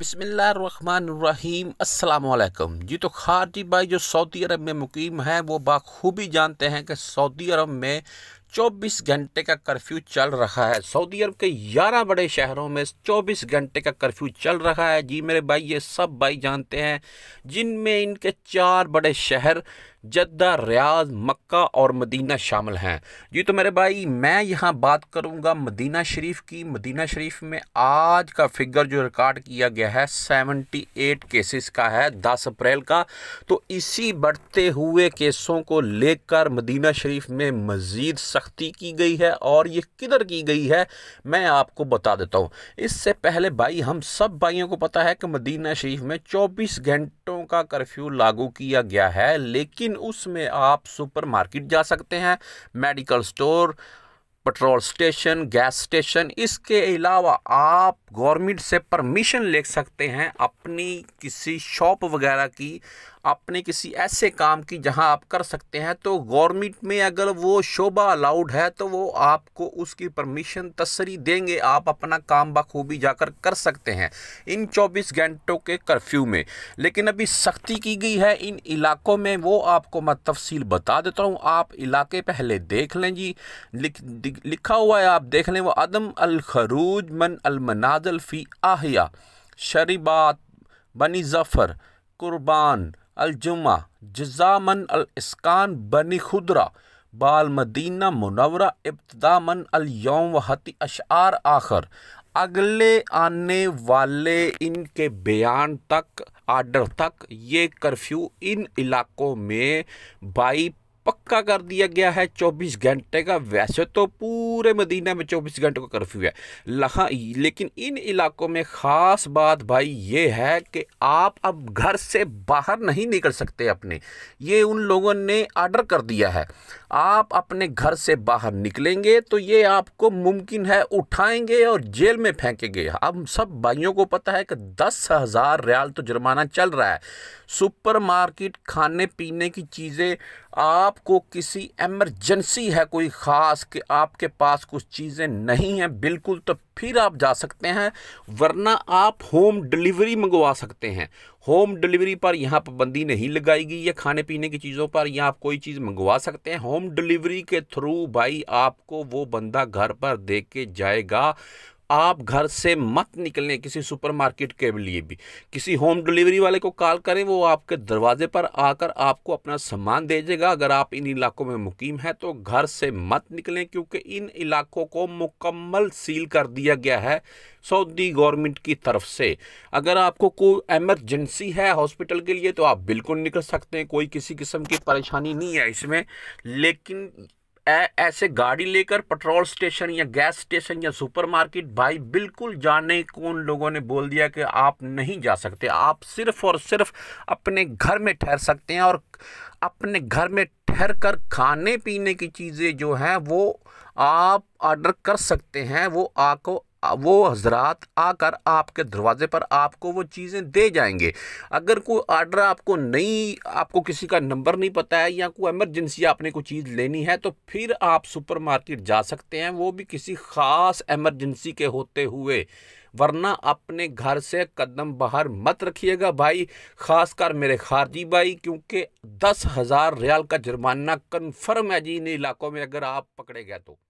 بسم اللہ الرحمن الرحیم السلام علیکم جی تو خارجی بھائی جو سعودی عرب میں مقیم ہیں وہ باخوبی جانتے ہیں کہ سعودی عرب میں چوبیس گھنٹے کا کرفیو چل رہا ہے سعودی عرب کے گیارہ بڑے شہروں میں چوبیس گھنٹے کا کرفیو چل رہا ہے جی میرے بھائی یہ سب بھائی جانتے ہیں جن میں ان کے چار بڑے شہر جدہ ریاض مکہ اور مدینہ شامل ہیں جی تو میرے بھائی میں یہاں بات کروں گا مدینہ شریف کی مدینہ شریف میں آج کا فگر جو ریکارڈ کیا گیا ہے سیونٹی ایٹ کیسز کا ہے دس اپریل کا تو اسی بڑھتے ہوئے کیسوں کو لے کر مدینہ شریف میں مزید سخت سختی کی گئی ہے اور یہ کدھر کی گئی ہے میں آپ کو بتا دیتا ہوں اس سے پہلے بھائی ہم سب بھائیوں کو پتا ہے کہ مدینہ شریف میں چوبیس گھنٹوں کا کرفیو لاگو کیا گیا ہے لیکن اس میں آپ سپر مارکیٹ جا سکتے ہیں medical store petrol station gas station اس کے علاوہ آپ گورنمنٹ سے پرمیشن لے سکتے ہیں اپنی کسی شاپ وغیرہ کی آپ نے کسی ایسے کام کی جہاں آپ کر سکتے ہیں تو گورنمنٹ میں اگر وہ شعبہ الاؤڈ ہے تو وہ آپ کو اس کی پرمیشن تسری دیں گے آپ اپنا کام بخوبی جا کر کر سکتے ہیں ان چوبیس گھنٹوں کے کرفیو میں لیکن ابھی سختی کی گئی ہے ان علاقوں میں وہ آپ کو میں تفصیل بتا دیتا ہوں آپ علاقے پہلے دیکھ لیں جی لکھا ہوا ہے آپ دیکھ لیں وہ عدم الخروج من المنازل فی آہیا شریبات بنی ظفر قربان الجمعہ جزامن الاسکان بنی خدرا بال مدینہ منورہ ابتدا من الوم وحتی اشعار آخر اگلے آنے والے ان کے بیان تک آڈر تک یہ کرفیو ان علاقوں میں بائی پکا کر دیا گیا ہے چوبیس گھنٹے کا ویسے تو پورے مدینہ میں چوبیس گھنٹے کا کرفیو ہے لہاں لیکن ان علاقوں میں خاص بات بھائی یہ ہے کہ آپ اب گھر سے باہر نہیں نکل سکتے اپنے یہ ان لوگوں نے آرڈر کر دیا ہے آپ اپنے گھر سے باہر نکلیں گے تو یہ آپ کو ممکن ہے اٹھائیں گے اور جیل میں پھینکیں گے اب ہم سب بھائیوں کو پتہ ہے کہ دس ہزار ریال تو جرمانہ چل رہا ہے سپر مارکیٹ کھانے پینے کی چیزیں آپ آپ کو کسی ایمرجنسی ہے کوئی خاص کہ آپ کے پاس کچھ چیزیں نہیں ہیں بالکل تو پھر آپ جا سکتے ہیں ورنہ آپ ہوم ڈلیوری منگوا سکتے ہیں ہوم ڈلیوری پر یہاں پابندی نہیں لگائی گئی ہے کھانے پینے کی چیزوں پر یہاں آپ کوئی چیز منگوا سکتے ہیں ہوم ڈلیوری کے تھرو بھائی آپ کو وہ بندہ گھر پر دے کے جائے گا آپ گھر سے مت نکلیں کسی سپر مارکیٹ کے لیے بھی کسی ہوم ڈلیوری والے کو کال کریں وہ آپ کے دروازے پر آ کر آپ کو اپنا سامان دے گا اگر آپ ان علاقوں میں مقیم ہیں تو گھر سے مت نکلیں کیونکہ ان علاقوں کو مکمل سیل کر دیا گیا ہے سعودی گورنمنٹ کی طرف سے اگر آپ کو کوئی ایمرجنسی ہے ہاسپٹل کے لیے تو آپ بالکل نکل سکتے ہیں کوئی کسی قسم کی پریشانی نہیں ہے اس میں لیکن ایسے گاڑی لے کر پٹرول سٹیشن یا گیس سٹیشن یا سپر مارکٹ بھائی بالکل جانے کون لوگوں نے بول دیا کہ آپ نہیں جا سکتے آپ صرف اور صرف اپنے گھر میں ٹھہر سکتے ہیں اور اپنے گھر میں ٹھہر کر کھانے پینے کی چیزیں جو ہیں وہ آپ آرڈر کر سکتے ہیں وہ آ کو وہ حضرات آ کر آپ کے دروازے پر آپ کو وہ چیزیں دے جائیں گے اگر کوئی آرڈر آپ کو نہیں آپ کو کسی کا نمبر نہیں پتہ ہے یا کوئی ایمرجنسی آپ نے کوئی چیز لینی ہے تو پھر آپ سپر مارکیٹ جا سکتے ہیں وہ بھی کسی خاص ایمرجنسی کے ہوتے ہوئے ورنہ اپنے گھر سے قدم باہر مت رکھیے گا بھائی خاص کر میرے خارجی بھائی کیونکہ دس ہزار ریال کا جرمانہ کنفرم ہے جی ان علاقوں میں اگر آپ پکڑے گئے تو